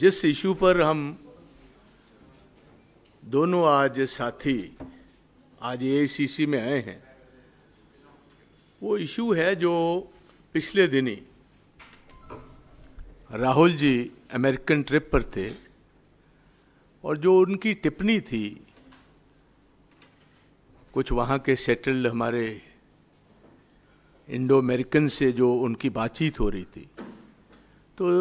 जिस इशू पर हम दोनों आज साथी आज ए में आए हैं वो इशू है जो पिछले दिन ही राहुल जी अमेरिकन ट्रिप पर थे और जो उनकी टिप्पणी थी कुछ वहाँ के सेटल्ड हमारे इंडो अमेरिकन से जो उनकी बातचीत हो रही थी तो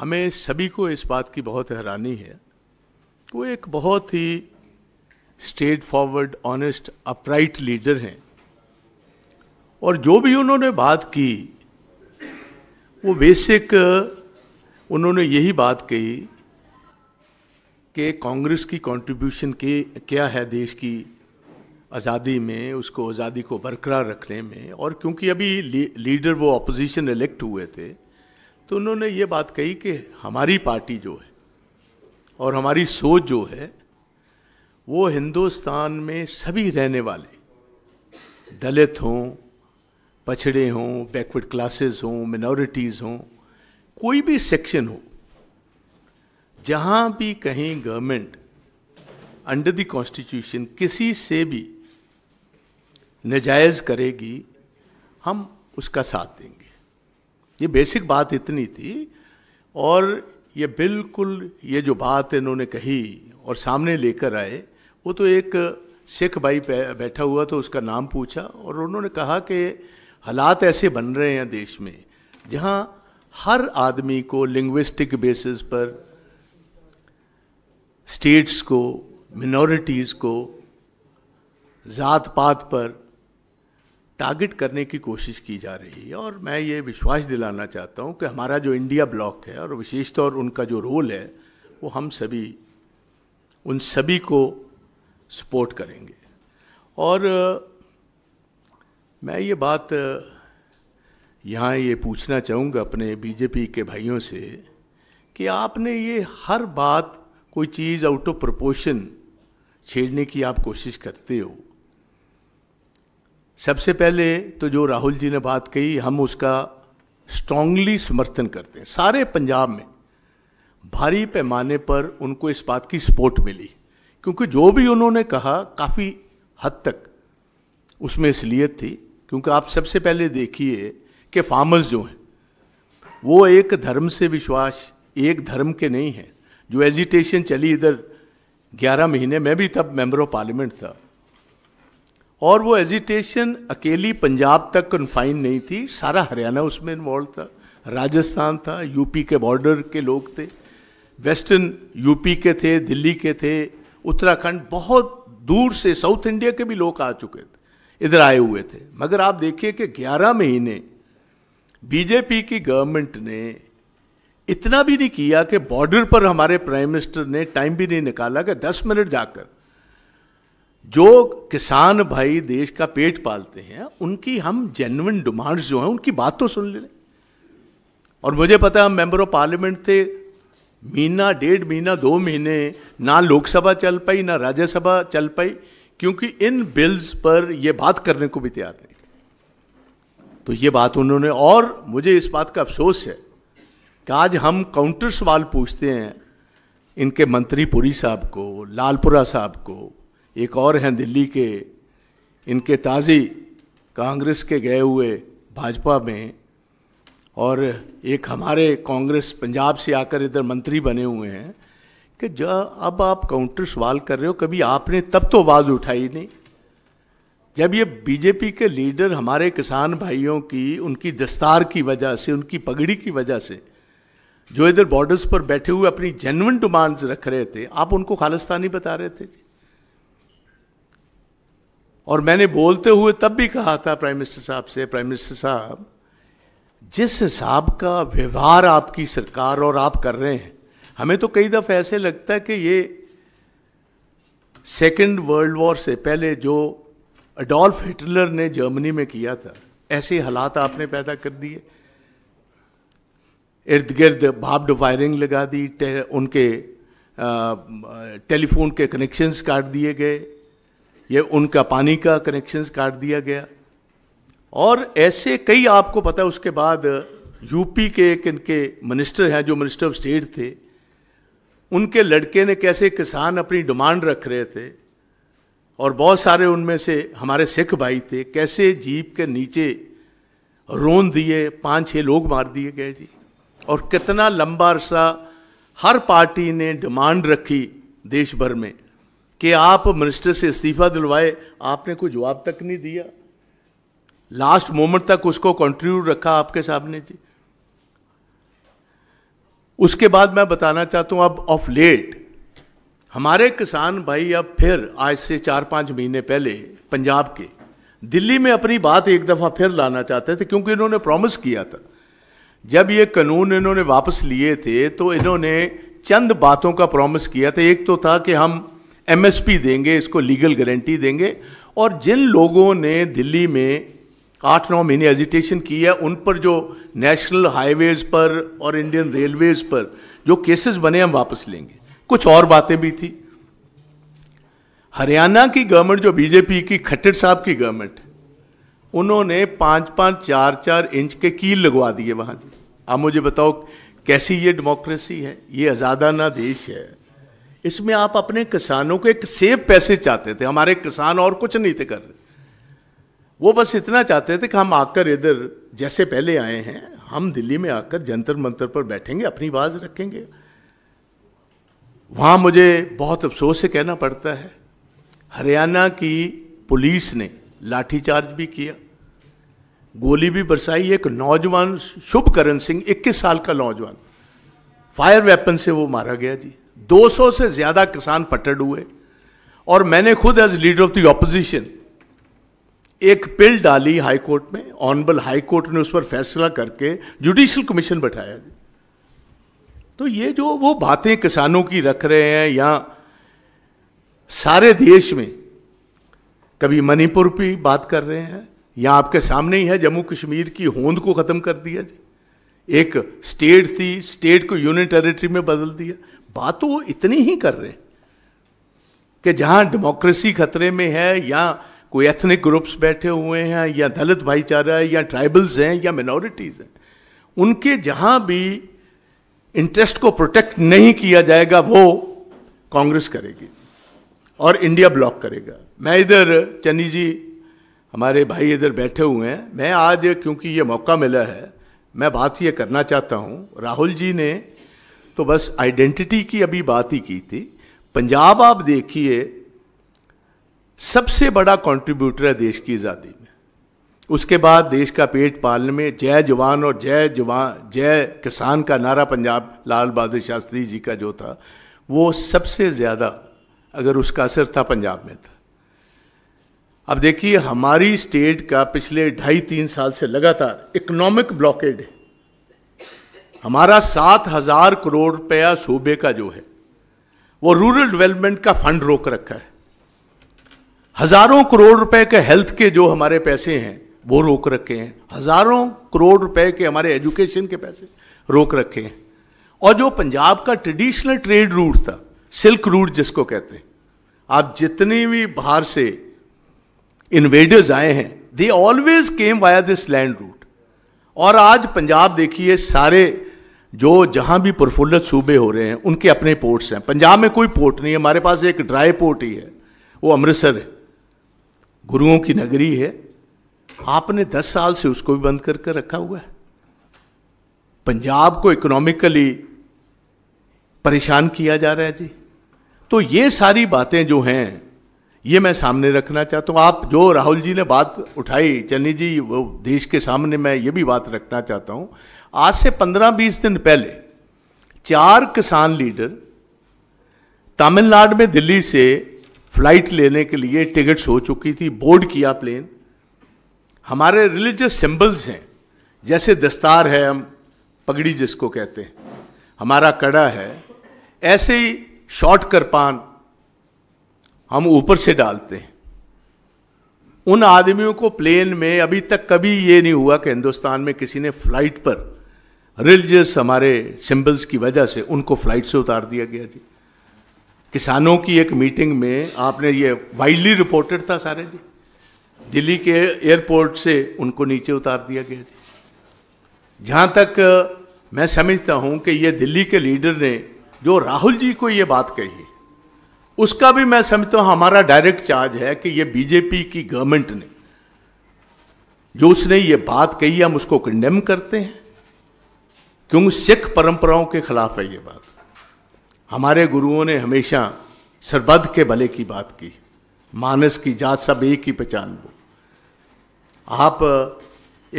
हमें सभी को इस बात की बहुत हैरानी है वो एक बहुत ही straightforward honest upright leader हैं और जो भी उन्होंने बात की वो बेसिक उन्होंने यही बात कही कि कांग्रेस की कंट्रीब्यूशन के क्या है देश की आज़ादी में उसको आज़ादी को बरकरार रखने में और क्योंकि अभी लीडर वो अपोजिशन इलेक्ट हुए थे तो उन्होंने ये बात कही कि हमारी पार्टी जो है और हमारी सोच जो है वो हिंदुस्तान में सभी रहने वाले दलित हों पछड़े हों बैकवर्ड क्लासेस हों मिनोरिटीज़ हों कोई भी सेक्शन हो जहाँ भी कहीं गवर्नमेंट अंडर द कॉन्स्टिट्यूशन किसी से भी नजायज़ करेगी हम उसका साथ देंगे ये बेसिक बात इतनी थी और ये बिल्कुल ये जो बात इन्होंने कही और सामने लेकर आए वो तो एक सिख भाई बैठा हुआ तो उसका नाम पूछा और उन्होंने कहा कि हालात ऐसे बन रहे हैं देश में जहाँ हर आदमी को लिंग्विस्टिक बेसिस पर स्टेट्स को मिनोरिटीज़ को ज़ात पात पर टारगेट करने की कोशिश की जा रही है और मैं ये विश्वास दिलाना चाहता हूँ कि हमारा जो इंडिया ब्लॉक है और विशेष तौर उनका जो रोल है वो हम सभी उन सभी को सपोर्ट करेंगे और मैं ये बात यहाँ ये पूछना चाहूँगा अपने बीजेपी के भाइयों से कि आपने ये हर बात कोई चीज़ आउट ऑफ प्रपोशन छेड़ने की आप कोशिश करते हो सबसे पहले तो जो राहुल जी ने बात कही हम उसका स्ट्रांगली समर्थन करते हैं सारे पंजाब में भारी पैमाने पर उनको इस बात की सपोर्ट मिली क्योंकि जो भी उन्होंने कहा काफ़ी हद तक उसमें असलियत थी क्योंकि आप सबसे पहले देखिए कि फार्मर्स जो हैं वो एक धर्म से विश्वास एक धर्म के नहीं हैं जो एजिटेशन चली इधर ग्यारह महीने मैं भी तब मेंबर ऑफ पार्लियामेंट था और वो एजिटेशन अकेली पंजाब तक कन्फाइन नहीं थी सारा हरियाणा उसमें इन्वॉल्व था राजस्थान था यूपी के बॉर्डर के लोग थे वेस्टर्न यूपी के थे दिल्ली के थे उत्तराखंड बहुत दूर से साउथ इंडिया के भी लोग आ चुके थे इधर आए हुए थे मगर आप देखिए कि 11 महीने बीजेपी की गवर्नमेंट ने इतना भी नहीं किया कि बॉर्डर पर हमारे प्राइम मिनिस्टर ने टाइम भी नहीं निकाला कि 10 मिनट जाकर जो किसान भाई देश का पेट पालते हैं उनकी हम जेन्युन डिमांड्स जो हैं उनकी बात तो सुन ले लें और मुझे पता है हम मेंबर ऑफ पार्लियामेंट थे महीना डेढ़ महीना दो महीने ना लोकसभा चल पाई ना राज्यसभा चल पाई क्योंकि इन बिल्स पर यह बात करने को भी तैयार नहीं तो ये बात उन्होंने और मुझे इस बात का अफसोस है कि आज हम काउंटर सवाल पूछते हैं इनके मंत्री पुरी साहब को लालपुरा साहब को एक और हैं दिल्ली के इनके ताज़ी कांग्रेस के गए हुए भाजपा में और एक हमारे कांग्रेस पंजाब से आकर इधर मंत्री बने हुए हैं कि जो अब आप काउंटर सवाल कर रहे हो कभी आपने तब तो आवाज़ उठाई नहीं जब ये बीजेपी के लीडर हमारे किसान भाइयों की उनकी दस्तार की वजह से उनकी पगड़ी की वजह से जो इधर बॉर्डर्स पर बैठे हुए अपनी जेनवन डिमांड्स रख रहे थे आप उनको खालिस्तानी बता रहे थे जी और मैंने बोलते हुए तब भी कहा था प्राइम मिनिस्टर साहब से प्राइम मिनिस्टर साहब जिस हिसाब का व्यवहार आपकी सरकार और आप कर रहे हैं हमें तो कई दफ़ा ऐसे लगता है कि ये सेकेंड वर्ल्ड वॉर से पहले जो अडोल्फ हिटलर ने जर्मनी में किया था ऐसे हालात आपने पैदा कर दिए इर्द गिर्द भाप्ड वायरिंग लगा दी उनके टेलीफोन के कनेक्शंस काट दिए गए ये उनका पानी का कनेक्शंस काट दिया गया और ऐसे कई आपको पता है उसके बाद यूपी के एक इनके मिनिस्टर हैं जो मिनिस्टर ऑफ स्टेट थे उनके लड़के ने कैसे किसान अपनी डिमांड रख रहे थे और बहुत सारे उनमें से हमारे सिख भाई थे कैसे जीप के नीचे रोन दिए पांच छः लोग मार दिए गए जी और कितना लंबा अरसा हर पार्टी ने डिमांड रखी देश भर में कि आप मिनिस्टर से इस्तीफा दिलवाए आपने कोई जवाब तक नहीं दिया लास्ट मोमेंट तक उसको कंट्रीब्यूट रखा आपके सामने जी उसके बाद मैं बताना चाहता हूं अब ऑफ लेट हमारे किसान भाई अब फिर आज से चार पांच महीने पहले पंजाब के दिल्ली में अपनी बात एक दफ़ा फिर लाना चाहते थे क्योंकि इन्होंने प्रॉमिस किया था जब ये कानून इन्होंने वापस लिए थे तो इन्होंने चंद बातों का प्रॉमिस किया था एक तो था कि हम एमएसपी देंगे इसको लीगल गारंटी देंगे और जिन लोगों ने दिल्ली में आठ नौ महीने एजिटेशन की है उन पर जो नेशनल हाईवेज़ पर और इंडियन रेलवेज़ पर जो केसेस बने हम वापस लेंगे कुछ और बातें भी थी हरियाणा की गवर्नमेंट जो बीजेपी की खट्टर साहब की गवर्नमेंट उन्होंने पाँच पाँच चार चार इंच के कील लगवा दिए वहाँ जी आप मुझे बताओ कैसी ये डेमोक्रेसी है ये आज़ादाना देश है इसमें आप अपने किसानों को एक सेफ पैसे चाहते थे हमारे किसान और कुछ नहीं थे कर रहे वो बस इतना चाहते थे कि हम आकर इधर जैसे पहले आए हैं हम दिल्ली में आकर जंतर मंतर पर बैठेंगे अपनी आवाज़ रखेंगे वहां मुझे बहुत अफसोस से कहना पड़ता है हरियाणा की पुलिस ने लाठीचार्ज भी किया गोली भी बरसाई एक नौजवान शुभकरण सिंह 21 साल का नौजवान फायर वेपन से वो मारा गया जी 200 से ज्यादा किसान पटेड हुए और मैंने खुद as leader of the opposition एक पिल डाली हाई कोर्ट में ऑनबल हाई कोर्ट ने उस पर फैसला करके जुडिशल कमीशन बैठाया तो ये जो वो बातें किसानों की रख रहे हैं या सारे देश में कभी मणिपुर की बात कर रहे हैं या आपके सामने ही है जम्मू कश्मीर की होंद को ख़त्म कर दिया जी एक स्टेट थी स्टेट को यूनियन टेरिटरी में बदल दिया बात तो वो इतनी ही कर रहे कि जहां डेमोक्रेसी खतरे में है या कोई एथनिक ग्रुप्स बैठे हुए हैं या दलित भाईचारा है या ट्राइबल्स हैं या मिनोरिटीज़ हैं उनके जहां भी इंटरेस्ट को प्रोटेक्ट नहीं किया जाएगा वो कांग्रेस करेगी और इंडिया ब्लॉक करेगा मैं इधर चन्नी जी हमारे भाई इधर बैठे हुए हैं मैं आज क्योंकि ये मौका मिला है मैं बात ये करना चाहता हूँ राहुल जी ने तो बस आइडेंटिटी की अभी बात ही की थी पंजाब आप देखिए सबसे बड़ा कंट्रीब्यूटर है देश की आज़ादी में उसके बाद देश का पेट पालने में जय जवान और जय जवान जय किसान का नारा पंजाब लाल बहादुर शास्त्री जी का जो था वो सबसे ज़्यादा अगर उसका असर था पंजाब में था अब देखिए हमारी स्टेट का पिछले ढाई तीन साल से लगातार इकोनॉमिक ब्लॉकेड है हमारा सात हजार करोड़ रुपया सूबे का जो है वो रूरल डेवलपमेंट का फंड रोक रखा है हजारों करोड़ रुपए के हेल्थ के जो हमारे पैसे हैं वो रोक रखे हैं हजारों करोड़ रुपए के हमारे एजुकेशन के पैसे रोक रखे हैं और जो पंजाब का ट्रेडिशनल ट्रेड रूट था सिल्क रूट जिसको कहते हैं आप जितने भी बाहर से इन्वेडर्स आए हैं they always came via this land route और आज पंजाब देखिए सारे जो जहां भी प्रफुल्लित सूबे हो रहे हैं उनके अपने पोर्ट्स हैं पंजाब में कोई पोर्ट नहीं है हमारे पास एक ड्राई पोर्ट ही है वो अमृतसर है गुरुओं की नगरी है आपने दस साल से उसको भी बंद करके कर रखा हुआ है पंजाब को इकोनॉमिकली परेशान किया जा रहा है जी तो ये सारी बातें जो हैं ये मैं सामने रखना चाहता हूँ आप जो राहुल जी ने बात उठाई चन्नी जी वो देश के सामने मैं ये भी बात रखना चाहता हूँ आज से पंद्रह बीस दिन पहले चार किसान लीडर तमिलनाडु में दिल्ली से फ्लाइट लेने के लिए टिकट्स हो चुकी थी बोर्ड किया प्लेन हमारे रिलीजियस सिंबल्स हैं जैसे दस्तार है हम पगड़ी जिसको कहते हैं हमारा कड़ा है ऐसे ही शॉर्ट कृपान हम ऊपर से डालते हैं उन आदमियों को प्लेन में अभी तक कभी ये नहीं हुआ कि हिंदुस्तान में किसी ने फ्लाइट पर रिलीजियस हमारे सिंबल्स की वजह से उनको फ्लाइट से उतार दिया गया जी किसानों की एक मीटिंग में आपने ये वाइडली रिपोर्टेड था सारे जी दिल्ली के एयरपोर्ट से उनको नीचे उतार दिया गया जी जहाँ तक मैं समझता हूँ कि ये दिल्ली के लीडर ने जो राहुल जी को ये बात कही उसका भी मैं समझता हूं हमारा डायरेक्ट चार्ज है कि ये बीजेपी की गवर्नमेंट ने जो उसने ये बात कही हम उसको कंडेम करते हैं क्योंकि सिख परंपराओं के खिलाफ है ये बात हमारे गुरुओं ने हमेशा सरबद के भले की बात की मानस की जात सब एक ही पहचान वो आप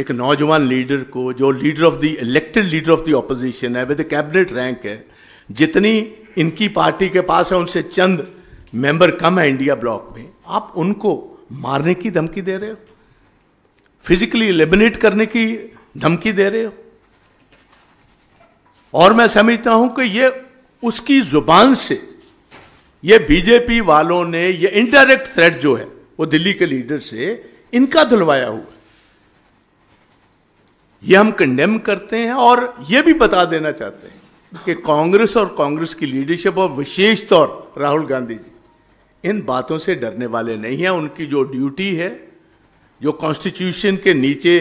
एक नौजवान लीडर को जो leader of the elected leader of the opposition है विद कैबिनेट रैंक है जितनी इनकी पार्टी के पास है उनसे चंद मेंबर कम है इंडिया ब्लॉक में आप उनको मारने की धमकी दे रहे हो फिजिकली एलिमिनेट करने की धमकी दे रहे हो और मैं समझता हूं कि ये उसकी जुबान से ये बीजेपी वालों ने ये इनडायरेक्ट थ्रेट जो है वो दिल्ली के लीडर से इनका धुलवाया हुआ ये हम कंडेम करते हैं और ये भी बता देना चाहते हैं कि कांग्रेस और कांग्रेस की लीडरशिप और विशेष तौर राहुल गांधी जी इन बातों से डरने वाले नहीं हैं उनकी जो ड्यूटी है जो कॉन्स्टिट्यूशन के नीचे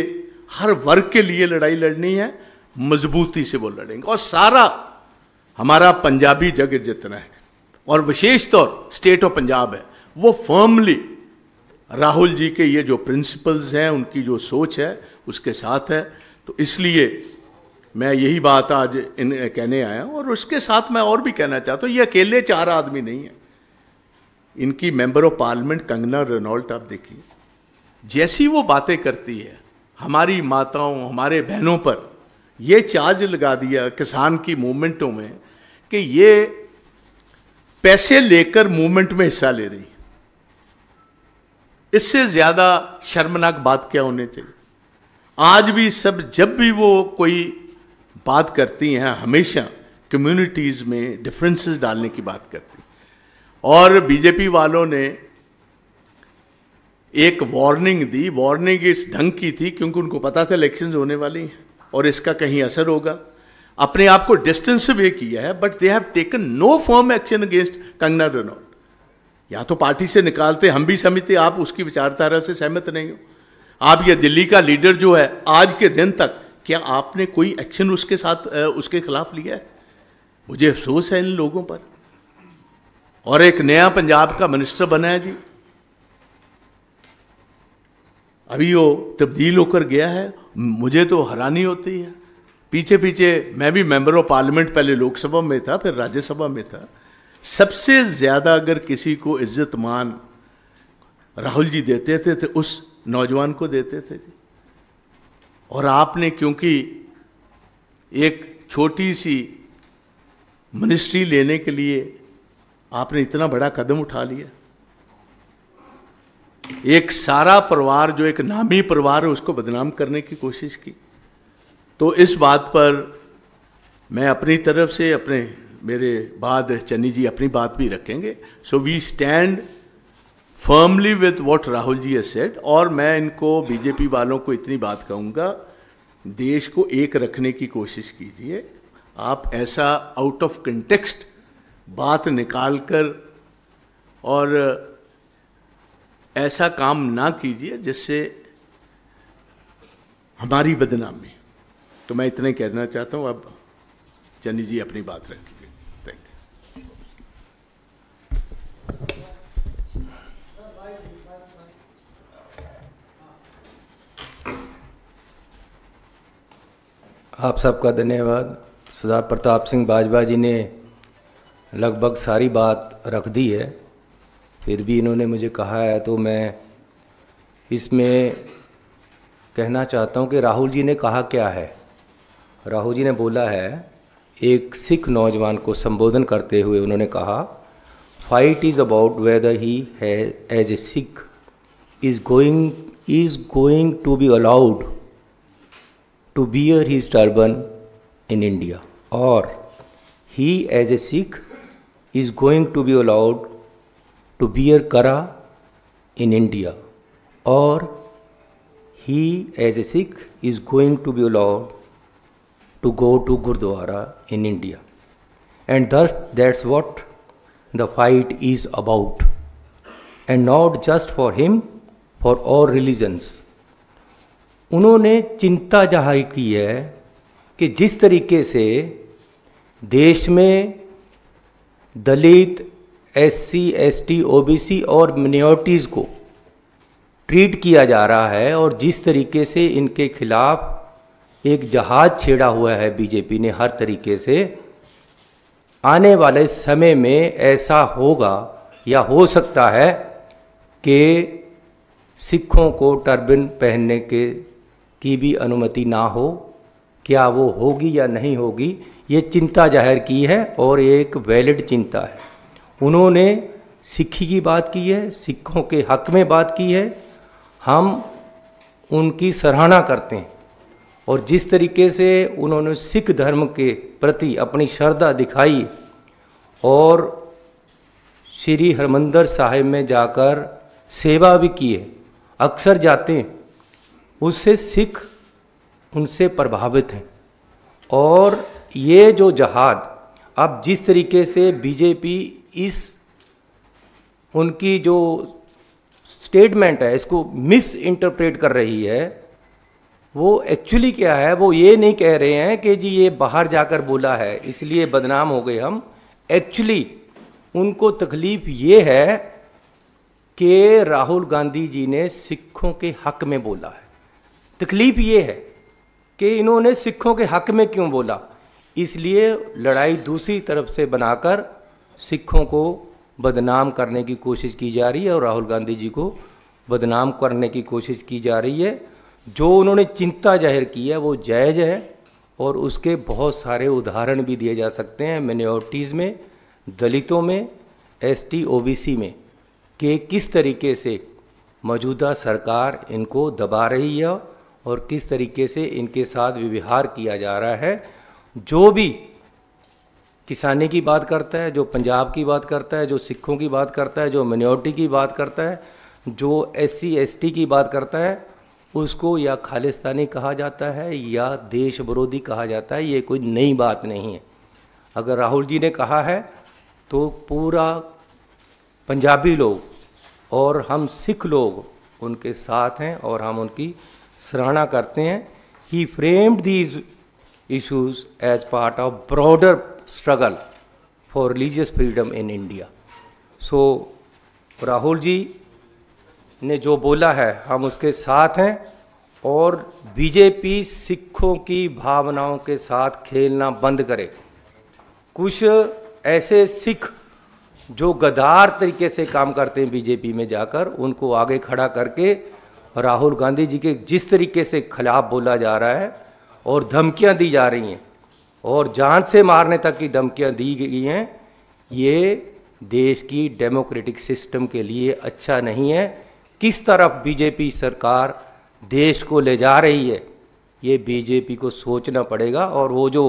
हर वर्ग के लिए लड़ाई लड़नी है मजबूती से वो लड़ेंगे और सारा हमारा पंजाबी जगत जितना है और विशेष तौर स्टेट ऑफ पंजाब है वो फर्मली राहुल जी के ये जो प्रिंसिपल्स हैं उनकी जो सोच है उसके साथ है तो इसलिए मैं यही बात आज इन कहने आया और उसके साथ मैं और भी कहना चाहता हूँ ये अकेले चार आदमी नहीं है इनकी member of parliament Kangana Ranaut आप देखिए जैसी वो बातें करती है हमारी माताओं हमारे बहनों पर ये चार्ज लगा दिया किसान की मूवमेंटों में कि ये पैसे लेकर मूवमेंट में हिस्सा ले रही इससे ज़्यादा शर्मनाक बात क्या होनी चाहिए आज भी सब जब भी वो कोई बात करती हैं हमेशा कम्युनिटीज़ में डिफरेंसेस डालने की बात करती और बीजेपी वालों ने एक वार्निंग दी वार्निंग इस ढंग की थी क्योंकि उनको पता था इलेक्शन होने वाली हैं और इसका कहीं असर होगा अपने आप को डिस्टेंस वे किया है but they have taken no firm action against Kangana Ranaut या तो पार्टी से निकालते हम भी समिति आप उसकी विचारधारा से सहमत नहीं हो आप ये दिल्ली का लीडर जो है आज के दिन तक क्या आपने कोई एक्शन उसके साथ उसके खिलाफ लिया है मुझे अफसोस है इन लोगों पर और एक नया पंजाब का मिनिस्टर बना है जी अभी वो तब्दील होकर गया है मुझे तो हैरानी होती है पीछे पीछे मैं भी मेंबर ऑफ पार्लियामेंट पहले लोकसभा में था फिर राज्यसभा में था सबसे ज़्यादा अगर किसी को इज्जत मान राहुल जी देते थे तो उस नौजवान को देते थे जी और आपने क्योंकि एक छोटी सी मिनिस्ट्री लेने के लिए आपने इतना बड़ा कदम उठा लिया एक सारा परिवार जो एक नामी परिवार है उसको बदनाम करने की कोशिश की तो इस बात पर मैं अपनी तरफ से अपने मेरे बाद चन्नी जी अपनी बात भी रखेंगे so we stand firmly with what Rahul ji a set और मैं इनको बीजेपी वालों को इतनी बात कहूँगा देश को एक रखने की कोशिश कीजिए आप ऐसा आउट ऑफ कंटेक्स्ट बात निकाल कर और ऐसा काम ना कीजिए जिससे हमारी बदनामी तो मैं इतने कहना चाहता हूँ अब चन्नी जी अपनी बात रखिए आप सबका धन्यवाद सरदार प्रताप सिंह बाजवा जी ने लगभग सारी बात रख दी है फिर भी इन्होंने मुझे कहा है तो मैं इसमें कहना चाहता हूँ कि राहुल जी ने कहा क्या है राहुल जी ने बोला है एक सिख नौजवान को संबोधन करते हुए उन्होंने कहा fight is about whether he है as a Sikh is going is going to be allowed to bear his turban in India, or he as a Sikh is going to be allowed to bear Kara in India, or he as a Sikh is going to be allowed to go to Gurdwara in India. And thus, that's what the fight is about. And not just for him, for all religions. उन्होंने चिंता जाहिर की है कि जिस तरीके से देश में दलित एससी, एसटी, ओबीसी और मिनोरिटीज़ को ट्रीट किया जा रहा है और जिस तरीके से इनके खिलाफ एक जहाज छेड़ा हुआ है बीजेपी ने हर तरीके से आने वाले समय में ऐसा होगा या हो सकता है कि सिखों को टर्बिन पहनने के की भी अनुमति ना हो क्या वो होगी या नहीं होगी ये चिंता जाहिर की है और ये एक वैलिड चिंता है उन्होंने सिखी की बात की है सिखों के हक में बात की है हम उनकी सराहना करते हैं और जिस तरीके से उन्होंने सिख धर्म के प्रति अपनी श्रद्धा दिखाई और श्री हरमंदर साहिब में जाकर सेवा भी की है अक्सर जाते हैं उससे सिख उनसे प्रभावित हैं और ये जो जहाद अब जिस तरीके से बीजेपी इस उनकी जो स्टेटमेंट है इसको मिस इंटरप्रेट कर रही है वो एक्चुअली क्या है वो ये नहीं कह रहे हैं कि जी ये बाहर जाकर बोला है इसलिए बदनाम हो गए हम एक्चुअली उनको तकलीफ ये है कि राहुल गांधी जी ने सिखों के हक में बोला है तकलीफ ये है कि इन्होंने सिखों के हक में क्यों बोला इसलिए लड़ाई दूसरी तरफ से बनाकर सिखों को बदनाम करने की कोशिश की जा रही है और राहुल गांधी जी को बदनाम करने की कोशिश की जा रही है जो उन्होंने चिंता जाहिर की है वो जायज़ है और उसके बहुत सारे उदाहरण भी दिए जा सकते हैं मिनोरिटीज़ में दलितों में एसटी ओबीसी में कि किस तरीके से मौजूदा सरकार इनको दबा रही है और किस तरीके से इनके साथ व्यवहार किया जा रहा है जो भी किसानी की बात करता है जो पंजाब की बात करता है जो सिखों की बात करता है जो मिनोरिटी की बात करता है जो एस सी की बात करता है उसको या खालिस्तानी कहा जाता है या देश विरोधी कहा जाता है ये कोई नई बात नहीं है अगर राहुल जी ने कहा है तो पूरा पंजाबी लोग और हम सिख लोग उनके साथ हैं और हम उनकी सराहना करते हैं he framed these issues as part of broader struggle for religious freedom in India so Rahul ji ने जो बोला है हम उसके साथ हैं और बीजेपी सिखों की भावनाओं के साथ खेलना बंद करे कुछ ऐसे सिख जो गदार तरीके से काम करते हैं बीजेपी में जाकर उनको आगे खड़ा करके राहुल गांधी जी के जिस तरीके से खिलाफ बोला जा रहा है और धमकियां दी जा रही हैं और जान से मारने तक की धमकियां दी गई हैं ये देश की डेमोक्रेटिक सिस्टम के लिए अच्छा नहीं है किस तरफ बीजेपी सरकार देश को ले जा रही है ये बीजेपी को सोचना पड़ेगा और वो जो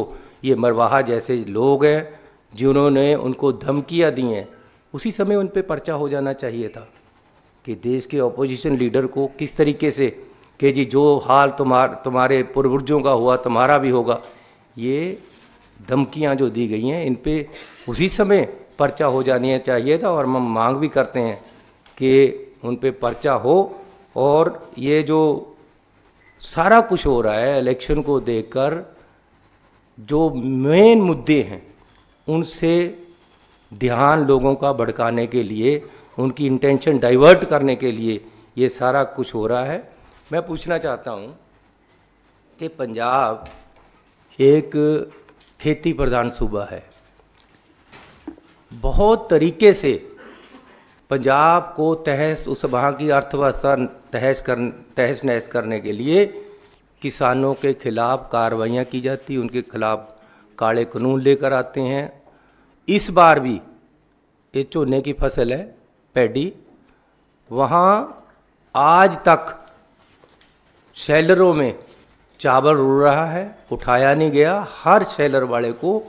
ये मरवाहा जैसे लोग हैं जिन्होंने उनको धमकियाँ दी हैं उसी समय उन पर पर्चा हो जाना चाहिए था कि देश के अपोजिशन लीडर को किस तरीके से कि जी जो हाल तुम्हार तुम्हारे पूर्वजों का हुआ तुम्हारा भी होगा ये धमकियां जो दी गई हैं इन पर उसी समय पर्चा हो जानी चाहिए था और हम मांग भी करते हैं कि उन पर पर्चा हो और ये जो सारा कुछ हो रहा है इलेक्शन को देखकर जो मेन मुद्दे हैं उनसे ध्यान लोगों का भड़काने के लिए उनकी इंटेंशन डाइवर्ट करने के लिए ये सारा कुछ हो रहा है मैं पूछना चाहता हूँ कि पंजाब एक खेती प्रधान सूबा है बहुत तरीके से पंजाब को तहस उस वहाँ की अर्थव्यवस्था तहस कर तहस नहस करने के लिए किसानों के खिलाफ कार्रवाइयाँ की जाती उनके खिलाफ काले कानून लेकर आते हैं इस बार भी ये चूने की फसल है पैडी वहाँ आज तक सेलरों में चावल उड़ रहा है उठाया नहीं गया हर सेलर वाले को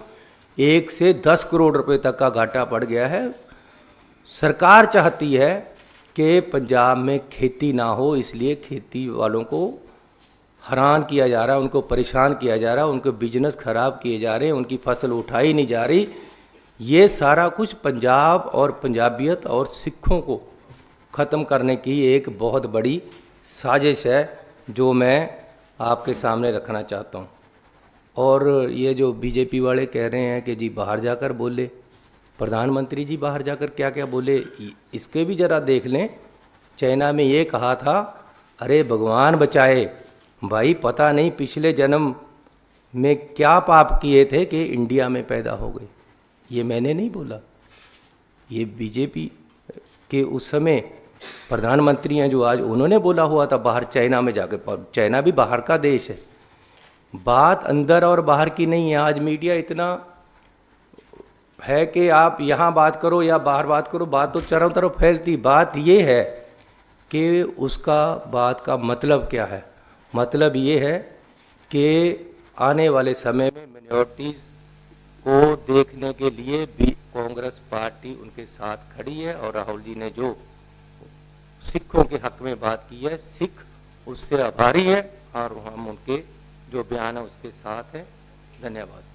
एक से दस करोड़ रुपए तक का घाटा पड़ गया है सरकार चाहती है कि पंजाब में खेती ना हो इसलिए खेती वालों को हैरान किया जा रहा है उनको परेशान किया जा रहा है उनके बिजनेस ख़राब किए जा रहे हैं उनकी फसल उठाई नहीं जा रही ये सारा कुछ पंजाब और पंजाबियत और सिखों को ख़त्म करने की एक बहुत बड़ी साजिश है जो मैं आपके सामने रखना चाहता हूँ और ये जो बीजेपी वाले कह रहे हैं कि जी बाहर जाकर बोले प्रधानमंत्री जी बाहर जाकर क्या क्या बोले इसके भी ज़रा देख लें चाइना में ये कहा था अरे भगवान बचाए भाई पता नहीं पिछले जन्म में क्या पाप किए थे कि इंडिया में पैदा हो गए ये मैंने नहीं बोला ये बीजेपी के उस समय प्रधानमंत्री हैं जो आज उन्होंने बोला हुआ था बाहर चाइना में जाकर चाइना भी बाहर का देश है बात अंदर और बाहर की नहीं है आज मीडिया इतना है कि आप यहाँ बात करो या बाहर बात करो बात तो चारों तरफ फैलती बात ये है कि उसका बात का मतलब क्या है मतलब ये है कि आने वाले समय में मिनोरिटीज़ को देखने के लिए भी कांग्रेस पार्टी उनके साथ खड़ी है और राहुल जी ने जो सिखों के हक में बात की है सिख उससे आभारी है और हम उनके जो बयान है उसके साथ है धन्यवाद